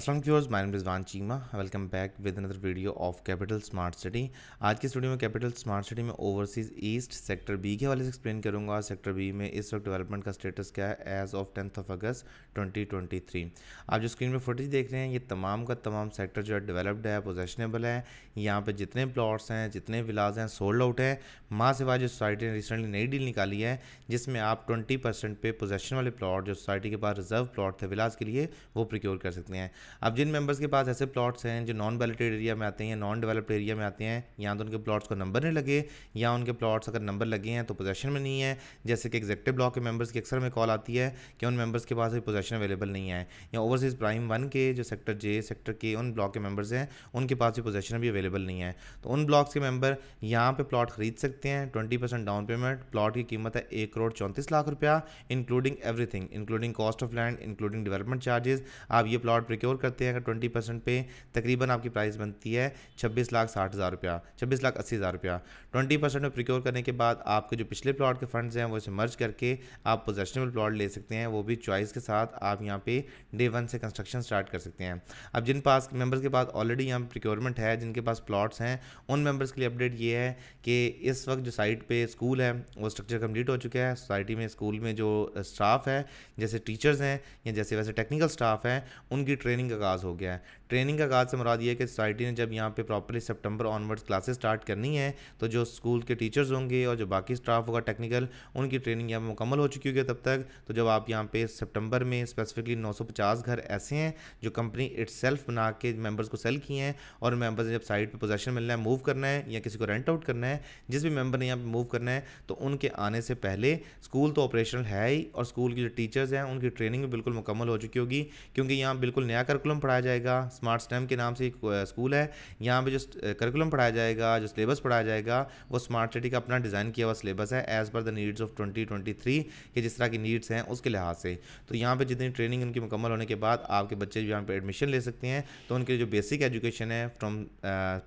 असलम क्यूर्स my Rizwan Cheema welcome back with another video of capital smart city आज की studio में कैपिटल स्मार्ट सिटी में ओवरसीज़ ईस्ट सेक्टर बी के हवाले से एक्सप्लेन करूंगा सेक्टर बी में इस वक्त डेवलपमेंट का स्टेटस क्या है as of tenth of August 2023 आप जो स्क्रीन पर फुटेज देख रहे हैं ये तमाम का तमाम सेक्टर जो है डेवलप्ड है पोजेशनेबल है यहाँ पर जितने प्लाट्स हैं जितने विलाज हैं सोल्ड आउट हैं माँ सिवा जो सोसाइटी ने रिसेंटली नई डील निकाली है जिसमें आप ट्वेंटी परसेंट पे पोजेशन वाले प्लाट जो सोसाइटी के पास रिजर्व प्लाट थे विलाज के लिए वो प्रिक्योर कर सकते हैं अब जिन मेंबर्स के पास ऐसे प्लॉट्स हैं जो नॉन बैलेटेड एरिया में आते हैं नॉन डेवलप्ड एरिया में आते हैं या तो उनके प्लॉट्स को नंबर नहीं लगे या उनके प्लॉट्स अगर नंबर लगे हैं तो पोजेशन में नहीं है जैसे कि एग्जेक्टिव ब्लॉक के मेंबर्स की अक्सर में कॉल आती है कि उन मेंबर्स के पास भी पोजेशन अवेलेबल नहीं है या ओवरसीज़ प्राइम वन के जो सेक्टर जे सेक्टर के उन ब्लॉक के मेबर्स हैं उनके पास भी पोजेशन भी अवेलेबल नहीं है तो उन ब्लॉक्स के मेबर यहाँ पर प्लॉट खरीद सकते हैं twenty percent down payment plot की कीमत है एक करोड़ चौंतीस लाख रुपया including everything including cost of land including development charges आप ये प्लॉट प्रिक्योर कमज़ोर करते हैं अगर ट्वेंटी परसेंट पे तकरीबन आपकी प्राइस बनती है छब्बीस लाख साठ हज़ार रुपया छब्बीस लाख अस्सी हज़ार रुपया ट्वेंटी परसेंट में प्रिक्योर करने के बाद आपके जो पिछले प्लॉट के फंड्स हैं वो इसे मर्ज करके आप पोजेशनेबल प्लॉट ले सकते हैं वो भी चॉइस के साथ आप यहाँ पे डे वन से कंस्ट्रक्शन स्टार्ट कर सकते हैं अब जिन पास मेम्बर्स के पास ऑलरेडी यहाँ प्रिक्योरमेंट है जिनके पास प्लाट्स हैं उन मेंबर्स के लिए अपडेट ये है कि इस वक्त जो साइट पे स्कूल है वो स्ट्रक्चर कंप्लीट हो चुका है सोसाइटी में स्कूल में जो स्टाफ है जैसे टीचर्स हैं या जैसे वैसे टेक्निकल स्टाफ हैं उनकी ट्रेनिंग ट्रेनिंग का आगाज़ हो गया है ट्रेनिंग का आगाज़ से मुराद ये कि सोसाइटी ने जब यहाँ पे प्रॉपरली सितंबर ऑनवर्ड्स क्लासेस स्टार्ट करनी है तो जो स्कूल के टीचर्स होंगे और जो बाकी स्टाफ होगा टेक्निकल उनकी ट्रेनिंग यहाँ मुकम्मल हो चुकी होगी तब तक तो जब आप यहाँ पे सितंबर में स्पेसिफिकली 950 घर ऐसे हैं जो कंपनी इट्सल्फ बना के मेम्बर्स को सेल किए हैं और मेम्बर्स ने जब साइट पर पोजेशन मिलना है मूव करना है या किसी को रेंट आउट करना है जिस भी मेम्बर ने यहाँ पर मूव करना है तो उनके आने से पहले स्कूल तो ऑपरेशनल है ही और स्कूल की जो टीचर्स हैं उनकी ट्रेनिंग भी बिल्कुल मुकम्मल हो चुकी होगी क्योंकि यहाँ बिल्कुल नया करिकुलम पढ़ाया जाएगा स्मार्ट स्टेम के नाम से एक स्कूल है यहाँ पे जो करिकुलम पढ़ाया जाएगा जो सिलेबस पढ़ाया जाएगा वो स्मार्ट सिटी का अपना डिज़ाइन किया हुआ सिलेबस है as per the needs of twenty twenty three के जिस तरह की नीड्स हैं उसके लिहाज से तो यहाँ पर जितनी ट्रेनिंग उनकी मुकम्मल होने के बाद आपके बच्चे यहाँ पर एडमिशन ले सकते हैं तो उनके जो बेसिक एजुकेशन है from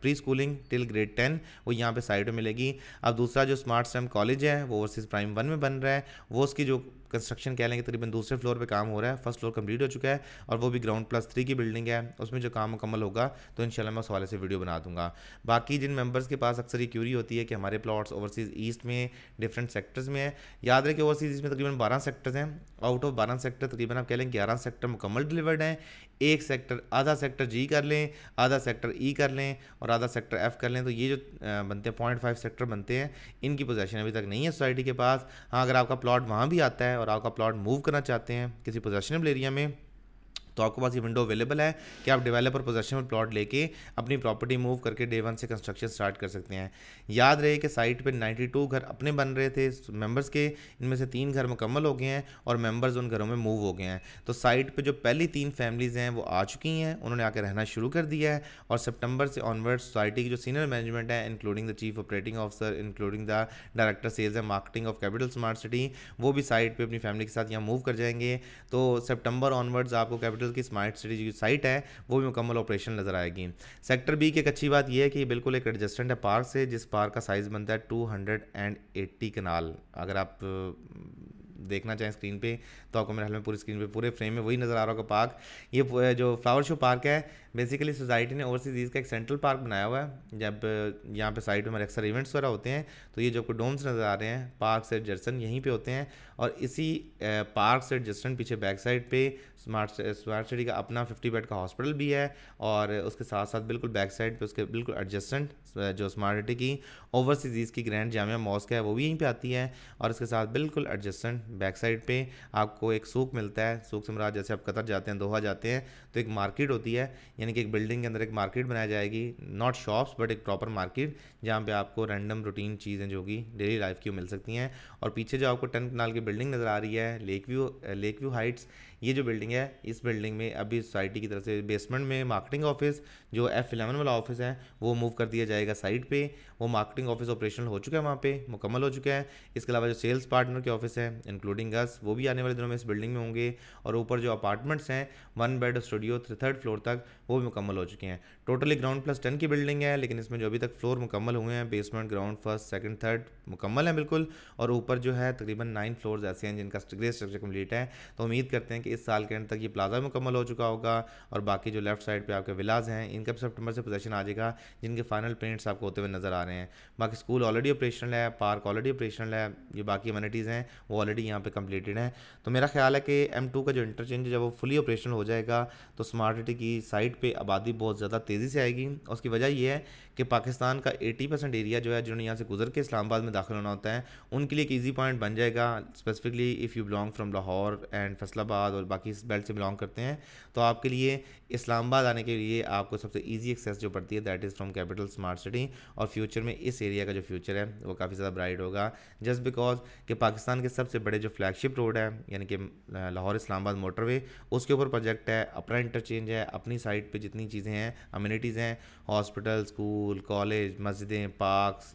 pre schooling till grade ten वो यहाँ पर साइड में मिलेगी अब दूसरा जो स्मार्ट स्टेम कॉलेज है वो ओवरसीज़ प्राइम वन में बन रहा है वो उसकी जो कंस्ट्रक्शन कह लेंगे तकरीबन दूसरे फ्लोर पर काम हो रहा है फर्स्ट फ्लोर कम्प्लीट हो चुका है और वो भी ग्राउंड प्लस थ्री की बिल्डिंग है उसमें जो काम मुकम्मल होगा तो इन मैं उस हवाले से वीडियो बना दूंगा बाकी जिन मेबर्स के पास अक्सर ये क्यूरी होती है कि हमारे प्लाट्स ओवरसीज़ ईस्ट में डिफरेंट सेक्टर्स में है याद रखें ओवरसीज़ ईस्ट में तकरीबन बारह सेक्टर्स हैं आउट ऑफ बारह सेक्टर तकरीबन आप कह लें ग्यारह सेक्टर मुकम्मल डिलीवर्ड हैं एक सेक्टर आधा सेक्टर जी कर लें आधा सेक्टर ई e कर लें और आधा सेक्टर एफ कर लें तो ये जो बनते हैं पॉइंट फाइव सेक्टर बनते हैं इनकी पोजेशन अभी तक नहीं है सोसाइटी के पास हाँ अगर आपका प्लाट वहाँ भी आता है और आपका प्लॉट मूव करना चाहते हैं किसी पोजेशनबल एरिया में तो आपके पास ये विंडो अवेलेबल है कि आप डेवलपर पोजेशन में प्लॉट लेके अपनी प्रॉपर्टी मूव करके डे वन से कंस्ट्रक्शन स्टार्ट कर सकते हैं याद रहे कि साइट पे 92 घर अपने बन रहे थे मेंबर्स के इनमें से तीन घर मुकम्मल हो गए हैं और मेंबर्स उन घरों में मूव हो गए हैं तो साइट पर जो पहली तीन फैमिलीज़ हैं वो आ चुकी हैं उन्होंने आकर रहना शुरू कर दिया है और सेप्टंबर से ऑनवर्ड सोसाइटी की जो सीनियर मैनेजमेंट है including the chief operating officer including the director sales and marketing of capital smart city वो भी साइट पर अपनी फैमिली के साथ यहाँ मूव कर जाएंगे तो सेप्टेम्बर ऑनवर्ड्स आपको कैपिटल हॉस्पिटल की स्मार्ट सिटी जो साइट है वो भी मुकम्मल ऑपरेशन नजर आएगी सेक्टर बी की एक अच्छी बात यह है कि बिल्कुल एक एडजस्टेंट है पार्क से जिस पार्क का साइज़ बनता है two hundred and eighty kanal अगर आप देखना चाहें स्क्रीन पे तो आपको मेरे हाल में पूरी स्क्रीन पे पूरे फ्रेम में वही नज़र आ रहा होगा पार्क ये जो फ्लावर शो पार्क है बेसिकली सोसाइटी ने ओवरसीज़ का एक सेंट्रल पार्क बनाया हुआ है जब यहाँ पे साइड पर हमारे अक्सर इवेंट्स वगैरह होते हैं तो ये जो आपको डोम्स नज़र आ रहे हैं पार्क से जर्सन यहीं पर होते हैं और इसी पार्क से जर्सन पीछे बैक साइड पर स्मार्ट स्मार्ट सिटी का अपना फिफ्टी बेड का हॉस्पिटल भी है और उसके साथ साथ बिल्कुल बैक साइड पर उसके बिल्कुल एडजस्टेंट जो स्मार्ट सिटी की ओवरसीज़ की ग्रैंड जामिया मॉस्क है वो भी यहीं पर आती है और इसके साथ बिल्कुल एडजस्टेंट बैक साइड पे आपको एक सूख मिलता है सूख से मरा मतलब जैसे आप कतर जाते हैं दोहा जाते हैं तो एक मार्केट होती है यानी कि एक बिल्डिंग के अंदर एक मार्केट बनाई जाएगी नॉट शॉप्स बट एक प्रॉपर मार्केट जहाँ पे आपको रैंडम रूटीन चीज़ें जो होगी डेली लाइफ की मिल सकती हैं और पीछे जो आपको टन कनाल की बिल्डिंग नज़र आ रही है lake view lake view heights ये जो बिल्डिंग है इस बिल्डिंग में अभी सोसाइटी की तरफ से बेसमेंट में मार्केटिंग ऑफिस जो एफ एलेवन वाला ऑफिस है वो मूव कर दिया जाएगा साइड पे वो मार्केटिंग ऑफिस ऑपरेशनल हो चुका है वहाँ पे मुकम्मल हो चुका है इसके अलावा जो सेल्स पार्टनर के ऑफिस हैं इंक्लूडिंग अस वो भी आने वाले दिनों में इस बिल्डिंग में होंगे और ऊपर जो अपार्टमेंट्स हैं one bed studio third floor तक वो भी मुकम्मल हो चुके हैं टोटली ग्राउंड प्लस टेन की बिल्डिंग है लेकिन इसमें जो अभी तक फ्लोर मुकम्मल हुए हैं basement ground first second third मुकम्मल है बिल्कुल और ऊपर जो है तकरीबन नाइन फ्लोर्स ऐसे हैं जिनका ग्रे स्ट्रक्चर कम्प्लीट है तो उम्मीद करते हैं कि इस साल के एंड तक ये प्लाजा मुकम्मल हो चुका होगा और बाकी जो लेफ्ट साइड पर आपके विलाज हैं इनका भी सेप्टेम्बर से पोजेशन आ जाएगा जिनके फाइनल पेंट्स आपको होते हुए नजर आ रहे हैं बाकी स्कूल ऑलरेडी ऑपरेशनल है पार्क ऑलरेडी ऑपरेशनल है जो बाकी अमेनिटीज़ हैं वो ऑलरेडी ऑलरेडी यहाँ पे कम्प्लीटेड हैं तो मेरा ख्याल है कि एम टू का जो इंटरचेंज जब वो फुली ऑपरेशन हो जाएगा तो स्मार्ट सिटी की साइड पे आबादी बहुत ज़्यादा तेज़ी से आएगी और उसकी वजह ये है कि पाकिस्तान का एटी परसेंट एरिया जो है जिन्होंने यहाँ से गुजर के इस्लामाबाद में दाखिल होना होता है उनके लिए एक ईजी पॉइंट बन जाएगा specifically if you belong from Lahore and Faisalabad और बाकी इस बेल्ट से बिलोंग करते हैं तो आपके लिए इस्लामाबाद आने के लिए आपको सबसे ईजी एक्सेस जो पड़ती है that is from capital smart city और फ्यूचर में इस एरिया का जो फ्यूचर है वो काफ़ी ज़्यादा ब्राइट होगा जस्ट बिकॉज कि पाकिस्तान के सबसे बड़े बड़े जो फ्लैगशिप रोड है यानी कि लाहौर इस्लामाबाद मोटरवे उसके ऊपर प्रोजेक्ट है अपना इंटरचेंज है अपनी साइड पे जितनी चीज़ें हैं अम्यूनिटीज़ हैं हॉस्पिटल स्कूल कॉलेज मस्जिदें पार्क्स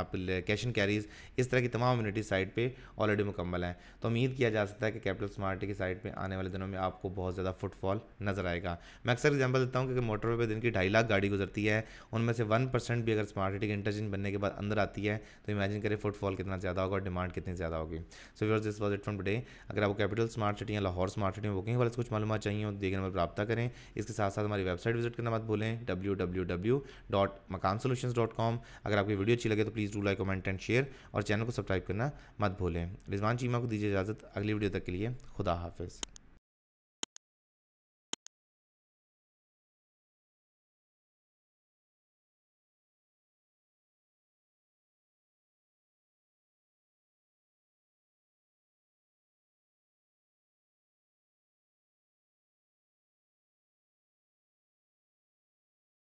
आप कैश एंड कैरीज इस तरह की तमाम अम्यूनिटी साइड पर ऑलरेडी मुकम्मल हैं तो उम्मीद किया जा सकता है कि कैपिटल स्मार्ट की साइड पर आने वाले दिनों में आपको बहुत ज़्यादा फुटफॉल नज़र आएगा मैं अक्सर एग्जाम्पल देता हूँ कि मोटरवे पर दिन की ढाई लाख गाड़ी गुजरती है उनमें से वन परसेंट भी अगर स्मार्ट सिटी के इंटरचेंज बनने के बाद अंदर आती है तो इमेजिन करें फुटफॉल कितना ज़्यादा होगा और डिमांड कितनी ज़्यादा होगी so so, viewers this was it from today अगर आपको कैपिटल स्मार्ट सिटी या लाहौर स्मार्ट सिटी में बुकिंग वाले कुछ मालूम चाहिए हो देखने पर प्राप्त करें इसके साथ साथ हमारी वेबसाइट विजिट करना मत भूलें W W W dot Makaan solution dot com अगर आपकी वीडियो अच्छी लगे तो please do like comment and share और चैनल को सब्सक्राइब करना मत भूलें रिजवान चीमा को दीजिए इजाज़त अगली वीडियो तक के लिए खुदा हाफिज़